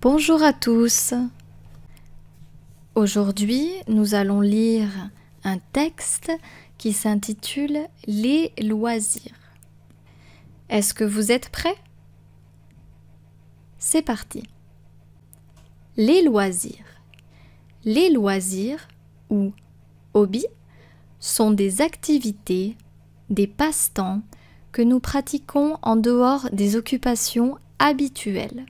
Bonjour à tous. Aujourd'hui, nous allons lire un texte qui s'intitule Les loisirs. Est-ce que vous êtes prêts C'est parti. Les loisirs. Les loisirs ou hobbies sont des activités, des passe-temps que nous pratiquons en dehors des occupations habituelles.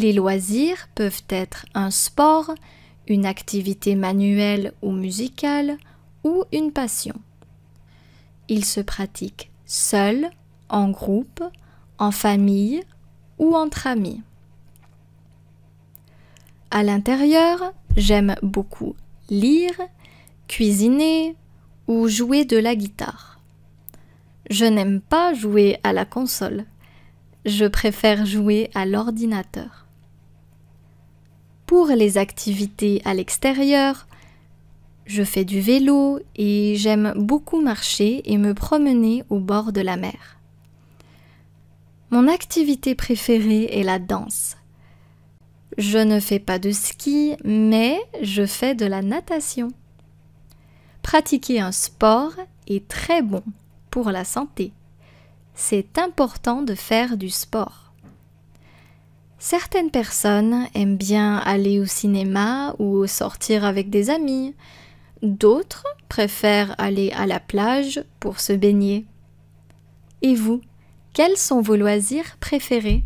Les loisirs peuvent être un sport, une activité manuelle ou musicale ou une passion. Ils se pratiquent seuls, en groupe, en famille ou entre amis. À l'intérieur, j'aime beaucoup lire, cuisiner ou jouer de la guitare. Je n'aime pas jouer à la console. Je préfère jouer à l'ordinateur. Pour les activités à l'extérieur, je fais du vélo et j'aime beaucoup marcher et me promener au bord de la mer. Mon activité préférée est la danse. Je ne fais pas de ski, mais je fais de la natation. Pratiquer un sport est très bon pour la santé. C'est important de faire du sport. Certaines personnes aiment bien aller au cinéma ou sortir avec des amis. D'autres préfèrent aller à la plage pour se baigner. Et vous, quels sont vos loisirs préférés